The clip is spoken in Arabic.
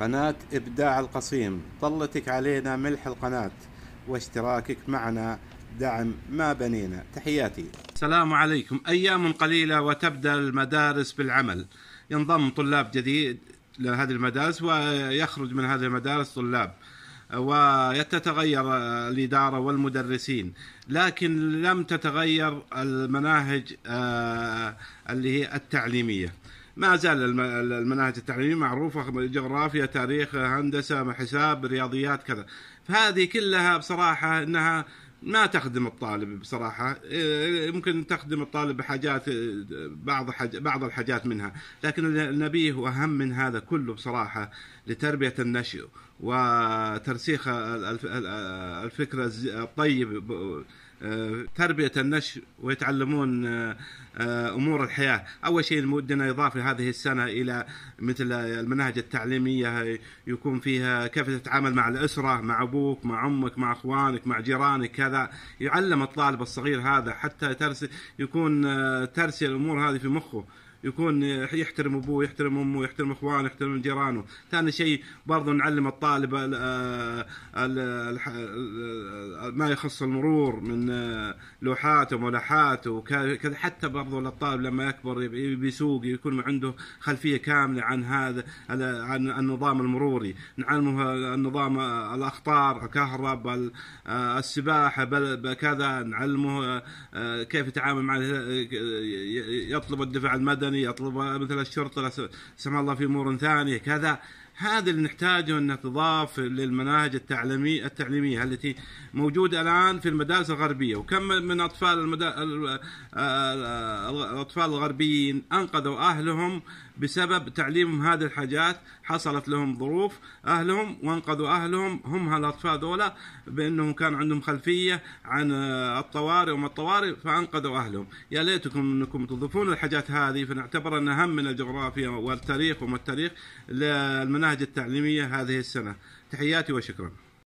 قناة إبداع القصيم طلتك علينا ملح القناة واشتراكك معنا دعم ما بنينا تحياتي السلام عليكم أيام قليلة وتبدأ المدارس بالعمل ينضم طلاب جديد لهذه المدارس ويخرج من هذه المدارس طلاب وتتغير الإدارة والمدرسين لكن لم تتغير المناهج آه، اللي هي التعليمية ما زال المناهج التعليميه معروفه جغرافيا تاريخ هندسه حساب رياضيات كذا فهذه كلها بصراحه انها ما تخدم الطالب بصراحة إيه، ممكن تخدم الطالب بحاجات بعض حاج بعض الحاجات منها لكن النبيه وأهم من هذا كله بصراحة لتربية النشء وترسيخ الفكرة الطيب آه، تربية النشء ويتعلمون آه، آه، أمور الحياة أول شيء ودنا إضافة هذه السنة إلى مثل المناهج التعليمية يكون فيها كيف تتعامل مع الأسرة مع أبوك مع أمك مع أخوانك مع جيرانك كذا يعلم الطالب الصغير هذا حتى ترسي يكون ترسي الأمور هذه في مخه يكون يحترم ابوه يحترم امه يحترم اخوانه يحترم جيرانه ثاني شيء برضه نعلم الطالب آه، ما يخص المرور من آه، لوحات وملاحات وكذا حتى برضه للطالب لما يكبر بيسوق يكون عنده خلفيه كامله عن هذا عن النظام المروري نعلمه النظام آه، الاخطار الكهرباء السباحه كذا نعلمه كيف يتعامل مع يطلب الدفع المدني يسألني يطلب مثل الشرطة لا سمع الله في أمور ثانية كذا هذا اللي نحتاجه ان تضاف للمناهج التعليمية التعليمية التي موجودة الان في المدارس الغربية وكم من اطفال المدا... الاطفال الغربيين انقذوا اهلهم بسبب تعليمهم هذه الحاجات حصلت لهم ظروف اهلهم وانقذوا اهلهم هم هالاطفال دولة بانهم كان عندهم خلفيه عن الطوارئ وما الطوارئ فانقذوا اهلهم يا ليتكم انكم تضيفون الحاجات هذه في نعتبر أن أهم من الجغرافيا والتاريخ وما التاريخ للمناهج التعليمية هذه السنة تحياتي وشكرا